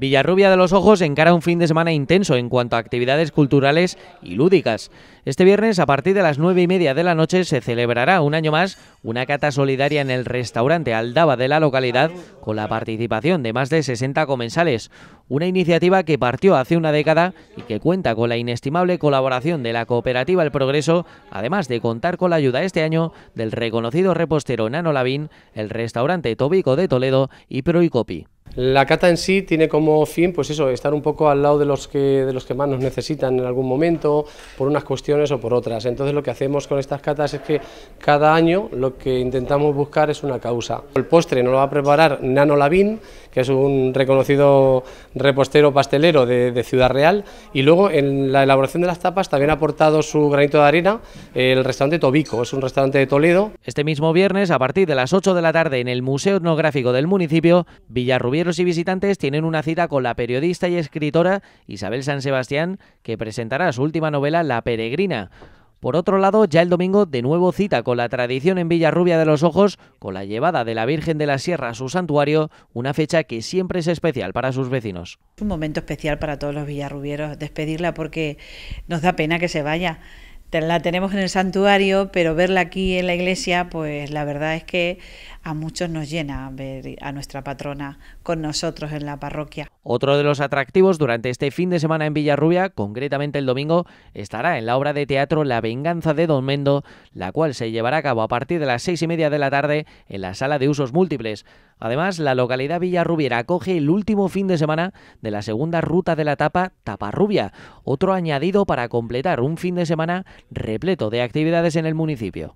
Villarrubia de los Ojos encara un fin de semana intenso en cuanto a actividades culturales y lúdicas. Este viernes, a partir de las nueve y media de la noche, se celebrará un año más una cata solidaria en el restaurante Aldaba de la localidad con la participación de más de 60 comensales. Una iniciativa que partió hace una década y que cuenta con la inestimable colaboración de la cooperativa El Progreso, además de contar con la ayuda este año del reconocido repostero Nano Lavín, el restaurante Tobico de Toledo y Proicopi. La cata en sí tiene como fin, pues eso, estar un poco al lado de los que, de los que más nos necesitan en algún momento, por unas cuestiones o por otras. Entonces lo que hacemos con estas catas es que cada año lo que intentamos buscar es una causa. El postre nos lo va a preparar Nano Lavín, que es un reconocido repostero pastelero de, Ciudad Real, y luego en la elaboración de las tapas también ha aportado su granito de arena el restaurante Tobico, es un restaurante de Toledo. Este mismo viernes, a partir de las 8 de la tarde, en el Museo Etnográfico del municipio, Villarrubier y visitantes tienen una cita con la periodista y escritora Isabel San Sebastián, que presentará su última novela La Peregrina. Por otro lado, ya el domingo de nuevo cita con la tradición en Villarrubia de los Ojos, con la llevada de la Virgen de la Sierra a su santuario, una fecha que siempre es especial para sus vecinos. Es un momento especial para todos los villarrubieros despedirla porque nos da pena que se vaya. La tenemos en el santuario, pero verla aquí en la iglesia, pues la verdad es que a muchos nos llena ver a nuestra patrona con nosotros en la parroquia. Otro de los atractivos durante este fin de semana en Villarrubia, concretamente el domingo, estará en la obra de teatro La venganza de Don Mendo, la cual se llevará a cabo a partir de las seis y media de la tarde en la sala de usos múltiples. Además, la localidad Villarrubiera acoge el último fin de semana de la segunda ruta de la tapa Taparrubia, otro añadido para completar un fin de semana repleto de actividades en el municipio.